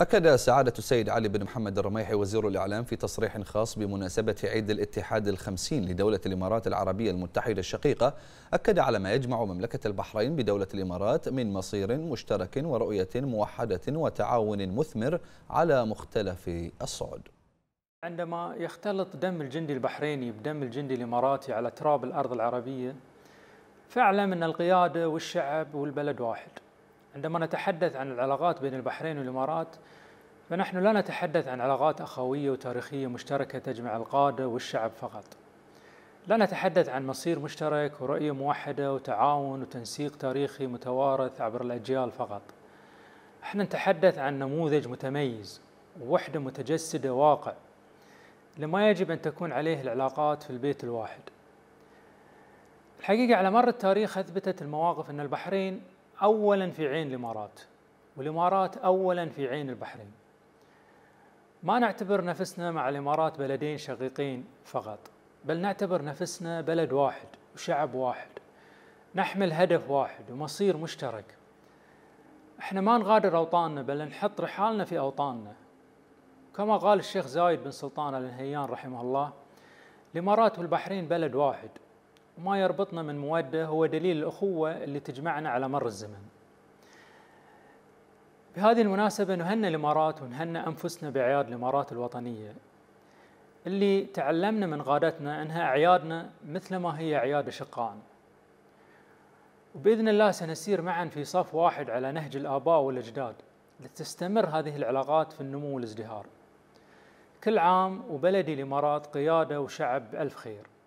أكد سعادة السيد علي بن محمد الرميحي وزير الإعلام في تصريح خاص بمناسبة عيد الاتحاد الخمسين لدولة الإمارات العربية المتحدة الشقيقة أكد على ما يجمع مملكة البحرين بدولة الإمارات من مصير مشترك ورؤية موحدة وتعاون مثمر على مختلف الصعد عندما يختلط دم الجندي البحريني بدم الجندي الإماراتي على تراب الأرض العربية فاعلم أن القيادة والشعب والبلد واحد عندما نتحدث عن العلاقات بين البحرين والامارات فنحن لا نتحدث عن علاقات اخويه وتاريخيه مشتركه تجمع القاده والشعب فقط. لا نتحدث عن مصير مشترك ورؤيه موحده وتعاون وتنسيق تاريخي متوارث عبر الاجيال فقط. احنا نتحدث عن نموذج متميز ووحده متجسده واقع لما يجب ان تكون عليه العلاقات في البيت الواحد. الحقيقه على مر التاريخ اثبتت المواقف ان البحرين اولا في عين الامارات والامارات اولا في عين البحرين ما نعتبر نفسنا مع الامارات بلدين شقيقين فقط بل نعتبر نفسنا بلد واحد وشعب واحد نحمل هدف واحد ومصير مشترك احنا ما نغادر اوطاننا بل نحط رحالنا في اوطاننا كما قال الشيخ زايد بن سلطان الهيان رحمه الله الامارات والبحرين بلد واحد وما يربطنا من مودة هو دليل الأخوة اللي تجمعنا على مر الزمن بهذه المناسبة نهنى الإمارات ونهنى أنفسنا بأعياد الإمارات الوطنية اللي تعلمنا من غادتنا أنها أعيادنا مثل ما هي أعياد أشقائنا وبإذن الله سنسير معا في صف واحد على نهج الآباء والأجداد لتستمر هذه العلاقات في النمو والازدهار كل عام وبلدي الإمارات قيادة وشعب ألف خير